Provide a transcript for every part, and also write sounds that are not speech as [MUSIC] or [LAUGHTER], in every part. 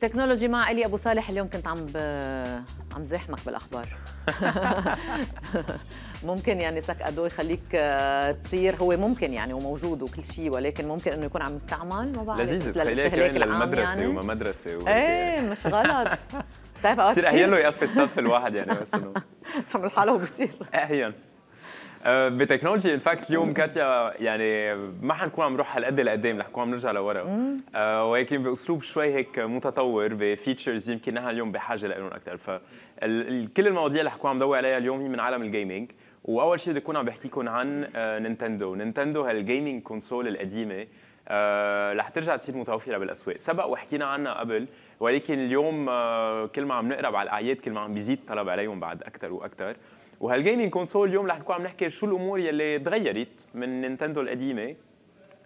تكنولوجي مع الي ابو صالح اليوم كنت عم ب... عم زحمك بالاخبار [LAUGHS] ممكن يعني سك ادو يخليك آه، تطير هو ممكن يعني وموجود وكل شيء ولكن ممكن انه يكون عم يستعمل ما بعرف لذيذ تخيليها كمان للمدرسه يعني. وما مدرسه ايه مش غلط [LAUGHS] بتعرف طيب، اوقات بصير له يقفي الصف الواحد يعني بس انه [LAUGHS] حمل حاله وبصير اهين آه، بتكنولوجي فاكت اليوم كاتيا يعني ما حنكون عم نروح هالقد لقدام رح نكون عم نرجع لورا آه، ولكن باسلوب شوي هيك متطور بفيتشرز يمكن نحن اليوم بحاجه لهم اكثر فكل المواضيع اللي حكون عم ضوي عليها اليوم هي من عالم الجيمنج واول شيء بدي اكون عم بحكيكم عن آه، نينتندو نينتندو هالجيمنج كونسول القديمه رح ترجع تصير متوفره بالاسواق، سبق وحكينا عنها قبل ولكن اليوم كل ما عم نقرب على الاعياد كل ما عم بيزيد الطلب عليهم بعد اكثر واكثر، وهالجيمنج كونسول اليوم رح نكون عم نحكي شو الامور يلي تغيرت من نينتندو القديمه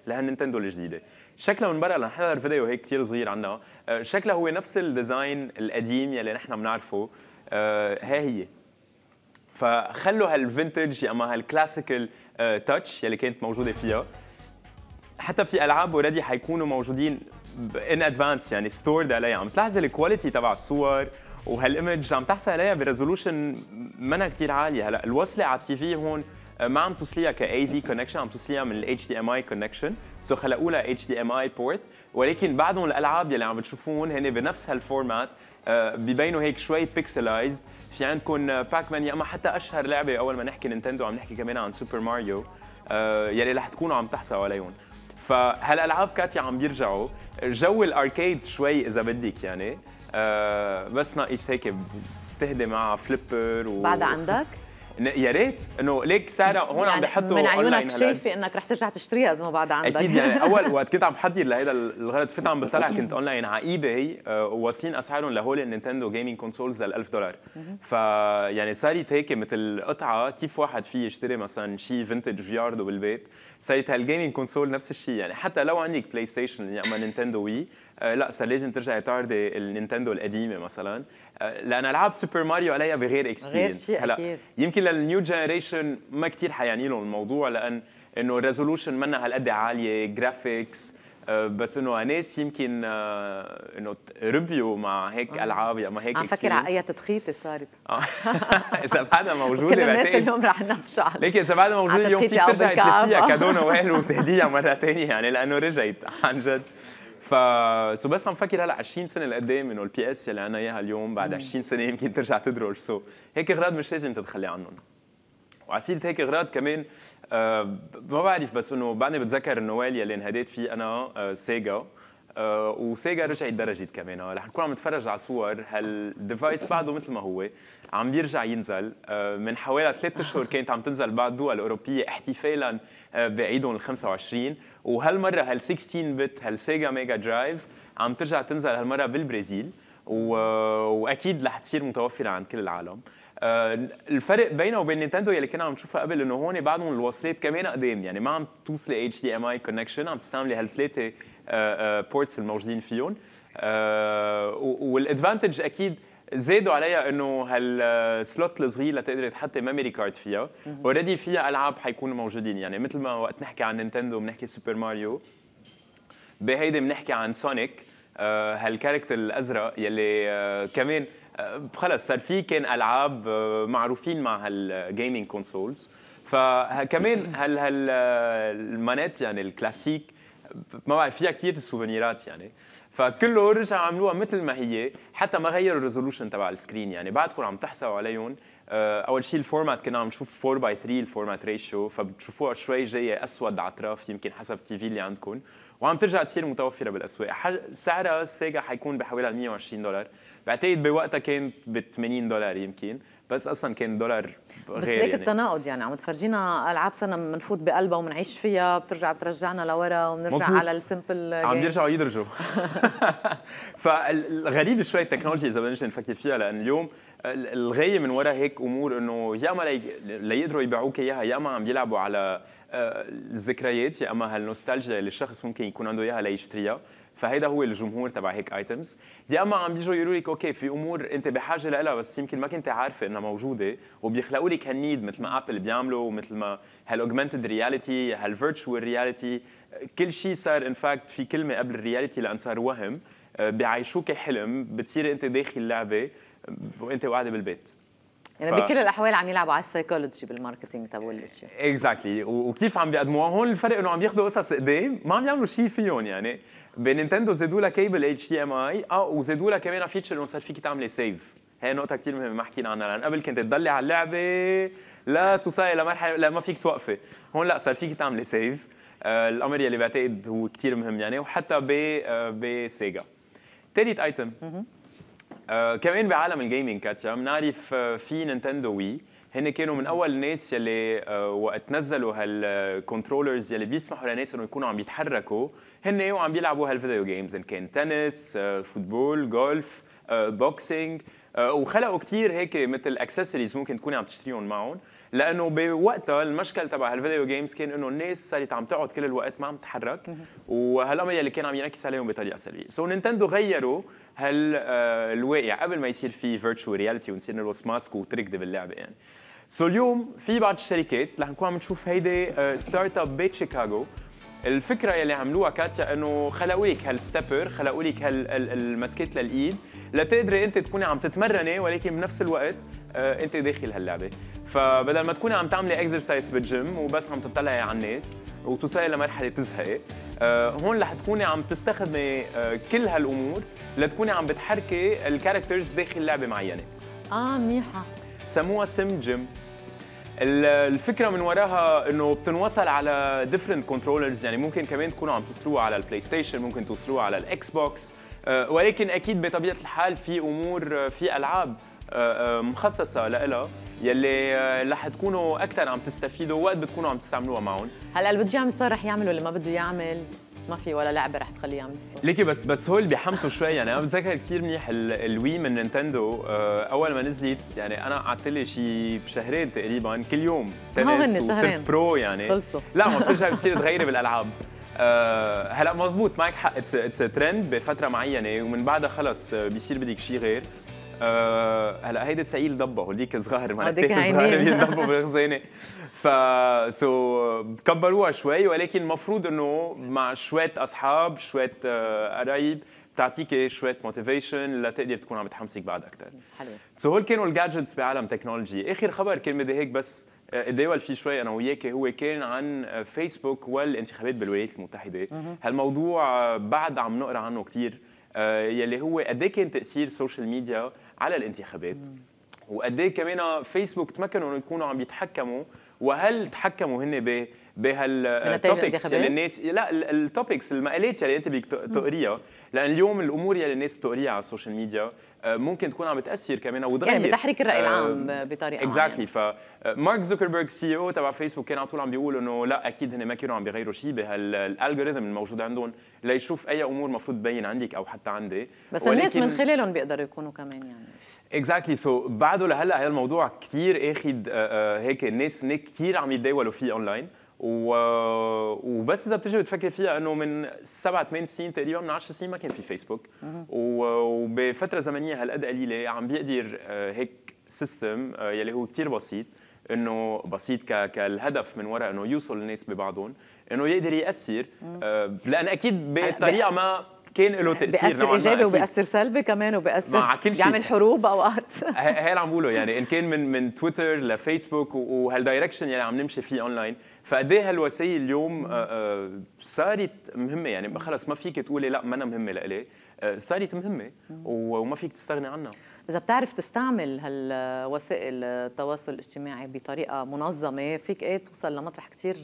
لهالنينتندو الجديده شكلها من برا لنحضر فيديو هيك كثير صغير عنا آه، شكلها هو نفس الديزاين القديم يلي نحن بنعرفه ها آه، هي فخلوا هالفينتج اما هالكلاسيكال آه، تاتش يلي كانت موجوده فيها حتى في العاب اوريدي حيكونوا موجودين ان ادفانس يعني ستورد عليها عم تلاحظ الكواليتي تبع الصور وهالايمج عم تحصل عليها بريزولوشن منا كثير عاليه هلا الوصله على التي في هون آه، ما عم توصليها ك AV connection عم توصليها من ال HDMI connection سو so خلقوا لها HDMI port ولكن بعدهم الالعاب يلي عم بتشوفون هن بنفس هالفورمات آه، ببينوا هيك شوي بيكسلايزد في عندكم باك آه، مان يا اما حتى اشهر لعبه اول ما نحكي نينتندو عم نحكي كمان عن سوبر ماريو يلي رح تكونوا عم تحصلوا عليهم فهالالعاب كاتيا عم بيرجعوا جو الاركيد شوي اذا بدك يعني آه بس ناقص هيك بتهدي مع فليبر و... بعد عندك؟ يا ريت انه ليك ساره هون يعني عم بحطوا من عيونك شايفه انك رح ترجع تشتريها اذا ما بعد عندك اكيد يعني [LAUGHS] اول وقت كنت عم بحضر لهيدا الغرض فت عم بطلع كنت اونلاين على اي آه، باي واصلين اسعارهم لهول النينتندو جيمنج كونسولز لل 1000 دولار فيعني صارت هيك مثل قطعه كيف واحد فيه يشتري مثلا شيء فينتج فياردو بالبيت صارت هالجيمنج كونسول نفس الشيء يعني حتى لو عندك بلاي ستيشن يا اما نينتندو وي آه، لا صار لازم ترجع تعرضي النينتندو القديمه مثلا آه، لان العاب سوبر ماريو عليها بغير اكسبيرينس هلا يمكن للنيو جنريشن ما كثير حيعني لهم الموضوع لان انه الريزولوشن منها هالقد عاليه جرافيكس آه، بس انه ناس يمكن انه ربيوا مع هيك آه. العاب يا ما هيك عم فكر على اي تدخيطه صارت [LAUGHS] اذا بعدها موجوده كل الناس اليوم رح نبش على لكن اذا بعدها موجوده اليوم فيك ترجع تلفيها كادو نوال [LAUGHS] وتهديها مره ثانيه يعني لانه رجعت عن جد ف سو بس عم فكر هلا 20 سنه لقدام انه ايه البي اس اللي انا اياها اليوم بعد 20 سنه يمكن ترجع تدرج سو هيك اغراض مش لازم تتخلي عنهم وعسيرة هيك اغراض كمان آه ما بعرف بس انه بعدني بتذكر النوال يلي انهديت فيه انا آه سيجا أه آه، وسيجا رجعت درجت كمان آه، رح نكون عم نتفرج على صور هالديفايس بعده مثل ما هو عم يرجع ينزل آه، من حوالي ثلاثة اشهر كانت عم تنزل بعض الدول الاوروبيه احتفالا بعيدهم ال 25 وهالمره هال 16 بت هالسيجا ميجا درايف عم ترجع تنزل هالمره بالبرازيل و... واكيد رح تصير متوفره عند كل العالم الفرق بينه وبين نينتندو يلي كنا عم نشوفها قبل انه هون بعدهم الوصلات كمان قدام يعني ما عم توصلي اتش دي ام اي كونكشن عم تستعملي هالثلاثه بورتس آه، آه، الموجودين فيهم آه، والادفانتج اكيد زادوا عليها انه هالسلوت الصغير لتقدر تحطي ميموري كارد فيها اوريدي فيها العاب حيكونوا موجودين يعني مثل ما وقت نحكي عن نينتندو بنحكي سوبر ماريو بهيدي بنحكي عن سونيك هالكاركتر الازرق يلي كمان خلص صار في كان العاب معروفين مع هالجيمنج كونسولز فكمان هال هالمانات يعني الكلاسيك ما بعرف فيها كثير السوفينيرات يعني فكله رجع عملوها مثل ما هي حتى ما غيروا الريزولوشن تبع السكرين يعني بعدكم عم تحسوا عليهم آه، اول شيء الفورمات كنا عم نشوف 4 x 3 الفورمات ريشيو فبتشوفوها شوي جايه اسود على الاطراف يمكن حسب التي في اللي عندكم وعم ترجع تصير متوفره بالاسواق سعرها السيجا حيكون بحوالي 120 دولار بعتقد بوقتها كانت ب 80 دولار يمكن بس اصلا كان دولار غير بس ليك يعني. التناقض يعني عم تفرجينا العاب سنه بنفوت بقلبها وبنعيش فيها بترجع بترجعنا لورا وبنرجع على السمبل عم بيرجعوا يدرجوا [LAUGHS] فالغريب شوي التكنولوجي اذا بدنا نفكر فيها لان اليوم الغايه من وراء هيك امور انه يا اما ليقدروا يبيعوك اياها يا اما عم يلعبوا على آه، الذكريات يا اما هالنوستالجيا اللي الشخص ممكن يكون عنده اياها ليشتريها فهيدا هو الجمهور تبع هيك ايتمز يا اما عم بيجوا يقولوا لك اوكي في امور انت بحاجه لها بس يمكن ما كنت عارفه انها موجوده وبيخلقوا لك هالنيد مثل ما ابل بيعملوا ومثل ما هالاوجمانتد رياليتي هالفيرتشوال رياليتي كل شيء صار ان فاكت في كلمه قبل الرياليتي لان صار وهم آه، بيعيشوك حلم بتصير انت داخل لعبه آه، وانت قاعده بالبيت يعني ف... بكل الاحوال عم يلعبوا على السايكولوجي بالماركتينج تبع الاشياء اكزاكتلي وكيف عم بيقدموها هون الفرق انه عم ياخذوا قصص قدام ما عم يعملوا شيء فيهم يعني بنينتندو زادوا لها كيبل اتش دي ام اي اه وزادوا لها كمان فيتشر انه صار فيك تعملي سيف هي نقطة كثير مهمة ما حكينا عنها لأن قبل كنت تضلي على اللعبة لا توصلي لمرحلة لا ما فيك توقفي هون لا صار فيك تعملي سيف آه الأمر يلي بعتقد هو كثير مهم يعني وحتى ب آه بسيجا ثالث ايتم آه، كمان بعالم الجيمنج كاتيا بنعرف آه، في نينتندو وي هن كانوا من اول الناس يلي آه، وقت نزلوا هالكنترولرز يلي بيسمحوا للناس انه يكونوا عم يتحركوا هن إيه وعم بيلعبوا هالفيديو جيمز ان كان تنس فوتبول جولف بوكسينج آه، وخلقوا كثير هيك مثل اكسسوارز ممكن تكوني عم تشتريهم معهم لانه بوقتها المشكل تبع الفيديو جيمز كان انه الناس صارت عم تقعد كل الوقت ما عم تتحرك وهالامر اللي كان عم ينكس عليهم بطريقه سلبيه سو so, نينتندو غيروا هالواقع آه، قبل ما يصير في فيرتشوال رياليتي ونصير نلبس ماسك وتركض باللعبه يعني سو so, اليوم في بعض الشركات رح نكون عم نشوف هيدي ستارت آه، اب بشيكاغو الفكره يلي عملوها كاتيا انه خلقوا لك هالستبر خلقوا لك هالماسكيت للايد لتقدري انت تكوني عم تتمرني ولكن بنفس الوقت آه، انت داخل هاللعبه فبدل ما تكوني عم تعملي اكسرسايز بالجيم وبس عم تطلعي على الناس وتوصلي لمرحله تزهقي آه، هون رح تكوني عم تستخدمي آه، كل هالامور لتكوني عم بتحركي الكاركترز داخل لعبه معينه اه منيحه سموها سم جيم الفكره من وراها انه بتنوصل على ديفرنت كنترولرز يعني ممكن كمان تكونوا عم توصلوها على البلاي ستيشن ممكن توصلوها على الاكس آه، بوكس ولكن اكيد بطبيعه الحال في امور آه، في العاب آه، مخصصه لها يلي رح تكونوا اكثر عم تستفيدوا وقت بتكونوا عم تستعملوها معهم هلا اللي بده يعمل صار رح يعمل واللي ما بده يعمل ما في ولا لعبه رح تخليها مثله ليكي بس بس هول بيحمسوا شوي يعني انا بتذكر كثير منيح الوي من نينتندو آه، اول ما نزلت يعني انا قعدت لي شيء بشهرين تقريبا كل يوم تنس وصرت برو يعني خلصوا لا ما بترجع بتصير [LAUGHS] تغيري بالالعاب آه، هلا مزبوط معك حق اتس ترند بفتره معينه ومن بعدها خلص آه، بيصير بدك شيء غير آه، هلا هيدا سعيل دبه هوليك صغار معناتها صغار دبه [LAUGHS] بالخزانه ف سو كبروها شوي ولكن المفروض انه مع شويه اصحاب شويه آه، قرايب بتعطيك شويه موتيفيشن لتقدر تكون عم تحمسك بعد اكثر حلو سو هول كانوا الجادجتس بعالم تكنولوجي اخر خبر كان بدي هيك بس اتداول آه، إيه فيه شوي انا وياك هو كان عن فيسبوك والانتخابات بالولايات المتحده هالموضوع بعد عم نقرا عنه كثير يلي هو قد إيه كان تاثير السوشيال ميديا على الانتخابات وقد ايه كمان فيسبوك تمكنوا انه يكونوا عم يتحكموا وهل تحكموا هن بهالتوبكس اللي الناس لا التوبكس المقالات اللي انت بدك تقريها لان اليوم الامور اللي الناس بتقريها على السوشيال ميديا آه، ممكن تكون عم بتاثر كمان او يعني بتحريك الراي آه، العام بطريقه اكزاكتلي فمارك زوكربيرج سي او تبع فيسبوك كان على طول عم بيقول انه لا اكيد هن ما كانوا عم بيغيروا شيء بهالالغوريثم الموجود عندهم ليشوف اي امور المفروض تبين عندك او حتى عندي بس الناس من خلالهم بيقدروا يكونوا كمان يعني اكزاكتلي سو بعده لهلا هذا الموضوع كثير اخذ آه، هيك الناس كثير عم يتداولوا فيه اونلاين و... وبس اذا بتجي بتفكر فيها انه من سبعة ثمان سنين تقريبا من 10 سنين ما كان في فيسبوك و... وبفتره زمنيه هالقد قليله عم بيقدر آه، هيك سيستم آه، يلي هو كتير بسيط انه بسيط ك... كالهدف من وراء انه يوصل الناس ببعضهم انه يقدر ياثر آه، لان اكيد بطريقه ما كان له تاثير بيأثر ايجابي وبيأثر سلبي كمان وبيأثر مع كل شيء بيعمل حروب اوقات [LAUGHS] هي اللي عم بقوله يعني ان كان من من تويتر لفيسبوك وهالدايركشن يلي يعني عم نمشي فيه اونلاين فقد ايه هالوسائل اليوم آه، آه، صارت مهمه يعني خلص ما فيك تقولي لا ما انا مهمه لإلي آه، صارت مهمه وما فيك تستغني عنها إذا بتعرف تستعمل هالوسائل التواصل الاجتماعي بطريقة منظمة فيك إيه توصل لمطرح كتير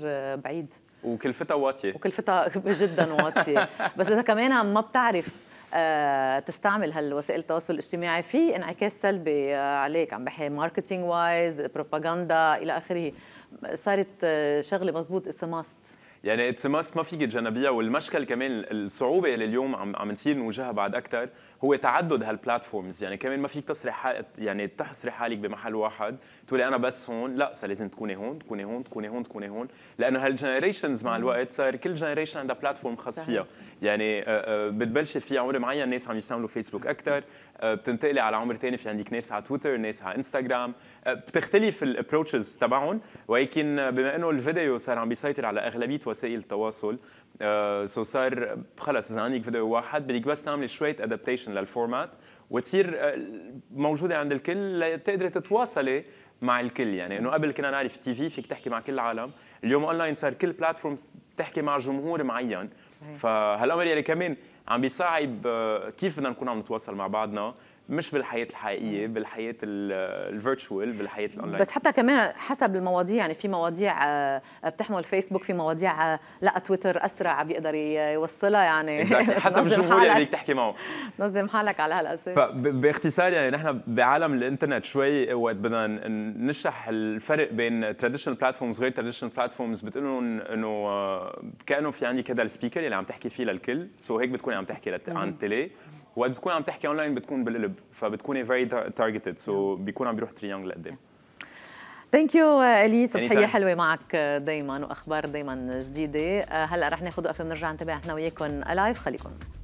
بعيد وكلفتها واطية وكلفتها [LAUGHS] جدا واطية بس إذا كمان ما بتعرف آه، تستعمل هالوسائل التواصل الاجتماعي في انعكاس سلبي آه، عليك عم بحي ماركتينج وايز بروباغندا الى اخره صارت آه، شغله مزبوط اس ام يعني اتس ماست ما فيك تجنبيها والمشكل كمان الصعوبه اللي اليوم عم عم نصير نواجهها بعد اكثر هو تعدد هالبلاتفورمز يعني كمان ما فيك تصرح يعني تحصري حالك بمحل واحد تقولي انا بس هون لا صار لازم تكوني هون تكوني هون تكوني هون تكوني هون لانه هالجنريشنز مع الوقت صار كل جنريشن عندها بلاتفورم خاص فيها يعني آه، آه، بتبلشي في عمر معين ناس عم يستعملوا فيسبوك اكثر آه، بتنتقلي على عمر ثاني في عندك ناس على تويتر ناس على انستغرام بتختلف الابروتشز تبعهم ولكن بما انه الفيديو صار عم بيسيطر على اغلبيه وسائل التواصل سو آه، صار خلص اذا عندك فيديو واحد بدك بس تعملي شويه ادابتيشن للفورمات وتصير آه، موجوده عند الكل لتقدري تتواصلي مع الكل يعني انه قبل كنا نعرف تي في فيك تحكي مع كل العالم اليوم اونلاين صار كل بلاتفورم تحكي مع جمهور معين فهالامر يعني كمان عم بيصعب آه، كيف بدنا نكون عم نتواصل مع بعضنا مش بالحياه الحقيقيه بالحياه الفيرتشوال بالحياه الاونلاين بس حتى كمان حسب المواضيع يعني في مواضيع آه، بتحمل فيسبوك في مواضيع آه، لا تويتر اسرع بيقدر يوصلها يعني [LAUGHS] حسب الجمهور اللي بدك تحكي معه نظم حالك على هالاساس فباختصار يعني نحن بعالم الانترنت شوي وقت بدنا نشرح الفرق بين تراديشنال بلاتفورمز غير تراديشنال بلاتفورمز بتقول انه آه، كانه في عندي كذا السبيكر اللي عم تحكي فيه للكل سو هيك بتكوني عم تحكي عن التلي وقت بتكون عم تحكي اونلاين بتكون بالقلب فبتكوني فيري تارجتد سو بيكون عم بيروح تريانج لقدام ثانك يو الي تحيه حلوه معك uh, دائما واخبار دائما جديده uh, هلا رح ناخذ وقفه بنرجع نتابع احنا وياكم لايف خليكم معنا